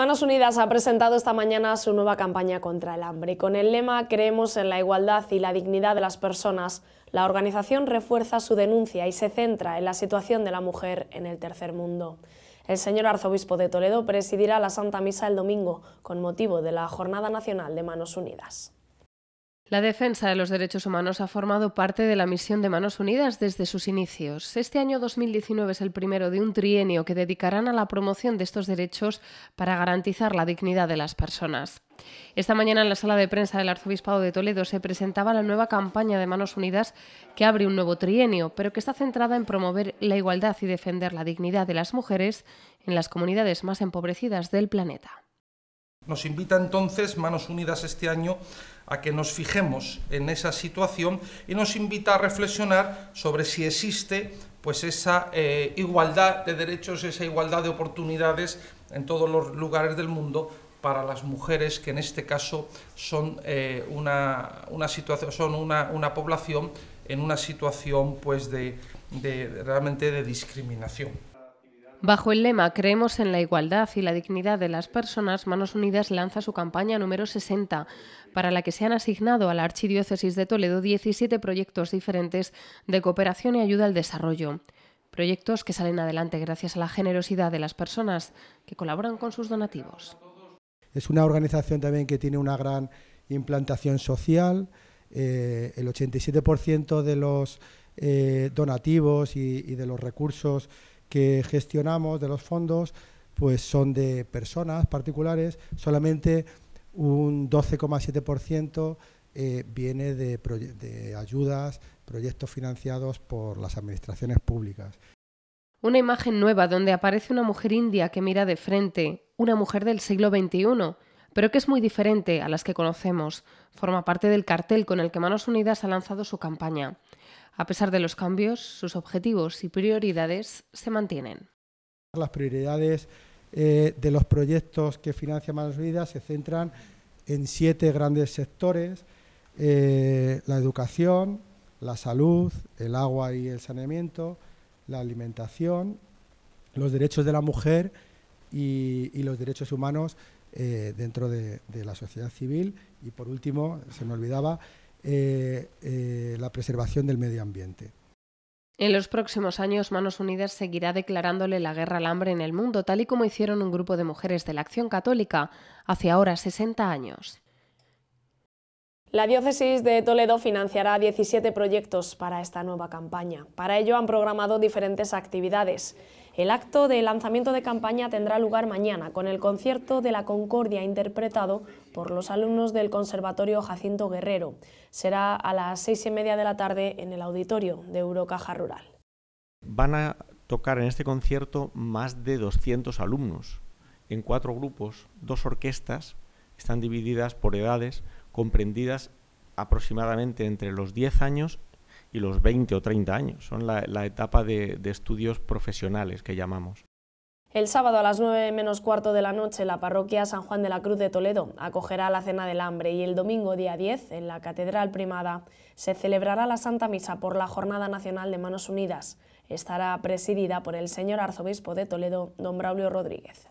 Manos Unidas ha presentado esta mañana su nueva campaña contra el hambre. Con el lema Creemos en la igualdad y la dignidad de las personas, la organización refuerza su denuncia y se centra en la situación de la mujer en el tercer mundo. El señor arzobispo de Toledo presidirá la Santa Misa el domingo con motivo de la Jornada Nacional de Manos Unidas. La defensa de los derechos humanos ha formado parte de la misión de Manos Unidas desde sus inicios. Este año 2019 es el primero de un trienio que dedicarán a la promoción de estos derechos para garantizar la dignidad de las personas. Esta mañana en la sala de prensa del Arzobispado de Toledo se presentaba la nueva campaña de Manos Unidas que abre un nuevo trienio, pero que está centrada en promover la igualdad y defender la dignidad de las mujeres en las comunidades más empobrecidas del planeta. Nos invita entonces Manos Unidas este año a que nos fijemos en esa situación y nos invita a reflexionar sobre si existe pues esa eh, igualdad de derechos, esa igualdad de oportunidades en todos los lugares del mundo para las mujeres que en este caso son eh, una, una, situación son una, población en una situación pues de realmente de discriminación. Bajo el lema Creemos en la igualdad y la dignidad de las personas, Manos Unidas lanza su campaña número 60, para la que se han asignado a la Archidiócesis de Toledo 17 proyectos diferentes de cooperación y ayuda al desarrollo. Proyectos que salen adelante gracias a la generosidad de las personas que colaboran con sus donativos. Es una organización también que tiene una gran implantación social. Eh, el 87% de los eh, donativos y de los recursos que gestionamos de los fondos pues son de personas particulares, solamente un 12,7% eh, viene de ayudas, proyectos financiados por las administraciones públicas. Una imagen nueva donde aparece una mujer india que mira de frente, una mujer del siglo XXI, pero que es muy diferente a las que conocemos. Forma parte del cartel con el que Manos Unidas ha lanzado su campaña. A pesar de los cambios, sus objetivos y prioridades se mantienen. Las prioridades eh, de los proyectos que financia Manos Unidas se centran en siete grandes sectores, eh, la educación, la salud, el agua y el saneamiento, la alimentación, los derechos de la mujer y, los derechos humanos eh, dentro de la sociedad civil. Y por último, se me olvidaba, eh, eh, la preservación del medio ambiente. En los próximos años, Manos Unidas seguirá declarándole la guerra al hambre en el mundo, tal y como hicieron un grupo de mujeres de la Acción Católica hace ahora 60 años. La diócesis de Toledo financiará 17 proyectos para esta nueva campaña. Para ello han programado diferentes actividades. El acto de lanzamiento de campaña tendrá lugar mañana con el concierto de la Concordia interpretado por los alumnos del Conservatorio Jacinto Guerrero. Será a las seis y media de la tarde en el auditorio de Eurocaja Rural. Van a tocar en este concierto más de 200 alumnos en cuatro grupos, dos orquestas, están divididas por edades comprendidas aproximadamente entre los 10 años y los 20 o 30 años. Son la, etapa de, de estudios profesionales que llamamos. El sábado a las 9 menos cuarto de la noche la parroquia San Juan de la Cruz de Toledo acogerá la Cena del Hambre y el domingo día 10 en la Catedral Primada se celebrará la Santa Misa por la Jornada Nacional de Manos Unidas. Estará presidida por el señor arzobispo de Toledo, don Braulio Rodríguez.